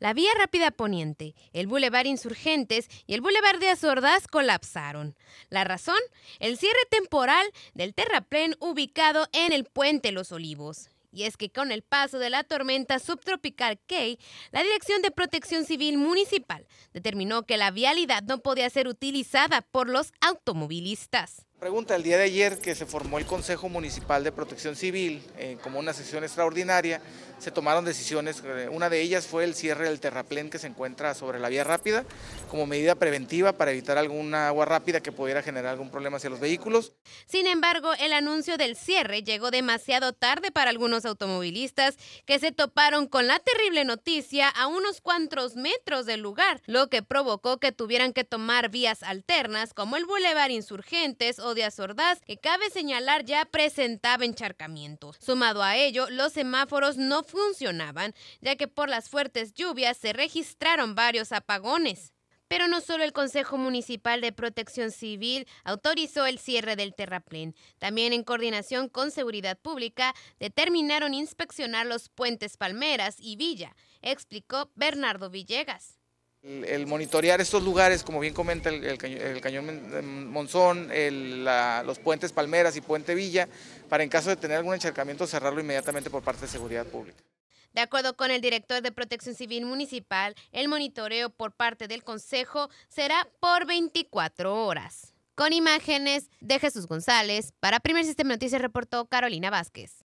La vía rápida poniente, el Boulevard Insurgentes y el Boulevard de Azordas colapsaron. La razón, el cierre temporal del terraplén ubicado en el puente Los Olivos. Y es que con el paso de la tormenta subtropical Key, la Dirección de Protección Civil Municipal determinó que la vialidad no podía ser utilizada por los automovilistas. Pregunta, el día de ayer que se formó el Consejo Municipal de Protección Civil eh, como una sesión extraordinaria, se tomaron decisiones, eh, una de ellas fue el cierre del terraplén que se encuentra sobre la vía rápida como medida preventiva para evitar alguna agua rápida que pudiera generar algún problema hacia los vehículos. Sin embargo, el anuncio del cierre llegó demasiado tarde para algunos automovilistas que se toparon con la terrible noticia a unos cuantos metros del lugar, lo que provocó que tuvieran que tomar vías alternas como el Boulevard Insurgentes de Azordaz, que cabe señalar ya presentaba encharcamientos. Sumado a ello, los semáforos no funcionaban, ya que por las fuertes lluvias se registraron varios apagones. Pero no solo el Consejo Municipal de Protección Civil autorizó el cierre del terraplén, también en coordinación con Seguridad Pública determinaron inspeccionar los puentes Palmeras y Villa, explicó Bernardo Villegas. El, monitorear estos lugares, como bien comenta el, cañón eh, Monzón, los puentes Palmeras y Puente Villa, para en caso de tener algún encharcamiento cerrarlo inmediatamente por parte de seguridad pública. De acuerdo con el director de Protección Civil Municipal, el monitoreo por parte del Consejo será por 24 horas. Con imágenes de Jesús González, para Primer Sistema Noticias reportó Carolina Vázquez.